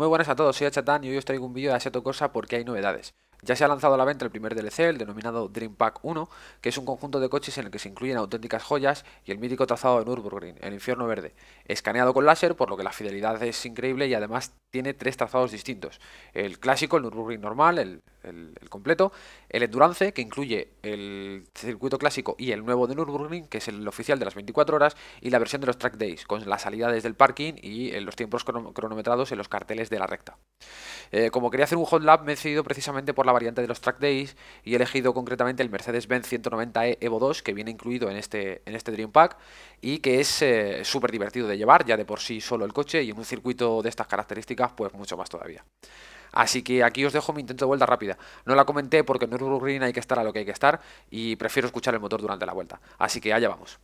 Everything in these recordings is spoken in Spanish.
Muy buenas a todos, soy Achatán y hoy os traigo un vídeo de Aseto Corsa porque hay novedades. Ya se ha lanzado a la venta el primer DLC, el denominado Dream Pack 1, que es un conjunto de coches en el que se incluyen auténticas joyas y el mítico trazado de Nürburgring, el infierno verde, escaneado con láser, por lo que la fidelidad es increíble y además tiene tres trazados distintos. El clásico, el Nürburgring normal, el, completo, el Endurance, que incluye el circuito clásico y el nuevo de Nürburgring, que es el oficial de las 24 horas, y la versión de los track days, con las salidas del parking y eh, los tiempos cronometrados en los carteles de la recta. Eh, como quería hacer un hot lap, me he decidido precisamente por la variante de los track days y he elegido concretamente el Mercedes-Benz 190E Evo 2 que viene incluido en este, en este Dream Pack y que es eh, súper divertido de llevar ya de por sí solo el coche y en un circuito de estas características pues mucho más todavía. Así que aquí os dejo mi intento de vuelta rápida. No la comenté porque en Nürburgring hay que estar a lo que hay que estar y prefiero escuchar el motor durante la vuelta. Así que allá vamos.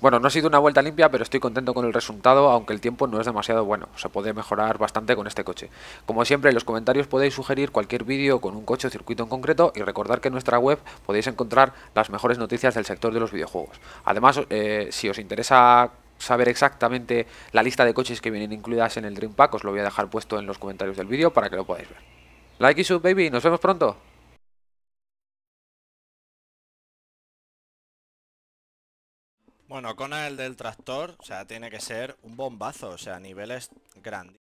Bueno, no ha sido una vuelta limpia, pero estoy contento con el resultado, aunque el tiempo no es demasiado bueno. Se puede mejorar bastante con este coche. Como siempre, en los comentarios podéis sugerir cualquier vídeo con un coche o circuito en concreto y recordar que en nuestra web podéis encontrar las mejores noticias del sector de los videojuegos. Además, eh, si os interesa saber exactamente la lista de coches que vienen incluidas en el Dream Pack, os lo voy a dejar puesto en los comentarios del vídeo para que lo podáis ver. Like y sub, baby. Nos vemos pronto. Bueno, con el del tractor, o sea, tiene que ser un bombazo, o sea, niveles grandes.